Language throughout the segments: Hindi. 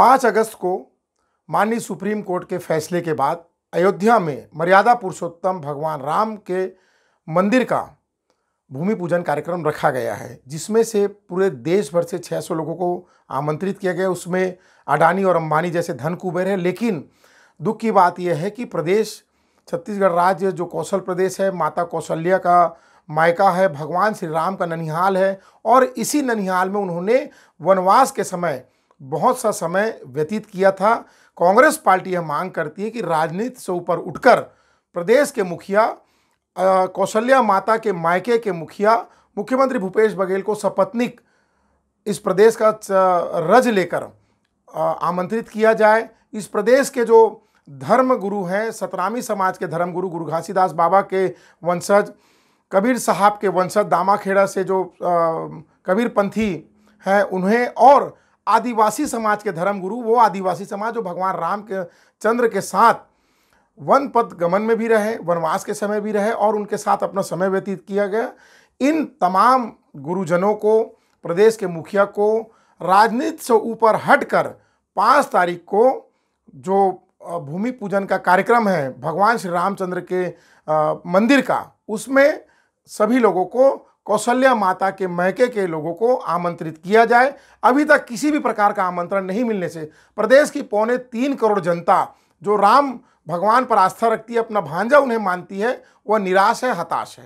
पाँच अगस्त को माननीय सुप्रीम कोर्ट के फैसले के बाद अयोध्या में मर्यादा पुरुषोत्तम भगवान राम के मंदिर का भूमि पूजन कार्यक्रम रखा गया है जिसमें से पूरे देश भर से 600 लोगों को आमंत्रित किया गया उसमें अडानी और अंबानी जैसे धन कुबेर हैं लेकिन दुख की बात यह है कि प्रदेश छत्तीसगढ़ राज्य जो कौशल प्रदेश है माता कौशल्या का मायका है भगवान श्री राम का ननिहाल है और इसी ननिहाल में उन्होंने वनवास के समय बहुत सा समय व्यतीत किया था कांग्रेस पार्टी यह मांग करती है कि राजनीति से ऊपर उठकर प्रदेश के मुखिया कौशल्या माता के मायके के मुखिया मुख्यमंत्री भूपेश बघेल को सपत्निक इस प्रदेश का रज लेकर आमंत्रित किया जाए इस प्रदेश के जो धर्म गुरु हैं सतरामी समाज के धर्म गुरु गुरु घासीदास बाबा के वंशज कबीर साहब के वंशज दामाखेड़ा से जो कबीरपंथी हैं उन्हें और आदिवासी समाज के धर्मगुरु वो आदिवासी समाज जो भगवान राम के चंद्र के साथ वन पद गमन में भी रहे वनवास के समय भी रहे और उनके साथ अपना समय व्यतीत किया गया इन तमाम गुरुजनों को प्रदेश के मुखिया को राजनीति से ऊपर हटकर पाँच तारीख को जो भूमि पूजन का कार्यक्रम है भगवान श्री रामचंद्र के मंदिर का उसमें सभी लोगों को कौशल्या माता के महके के लोगों को आमंत्रित किया जाए अभी तक किसी भी प्रकार का आमंत्रण नहीं मिलने से प्रदेश की पौने तीन करोड़ जनता जो राम भगवान पर आस्था रखती है अपना भांजा उन्हें मानती है वह निराश है हताश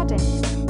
है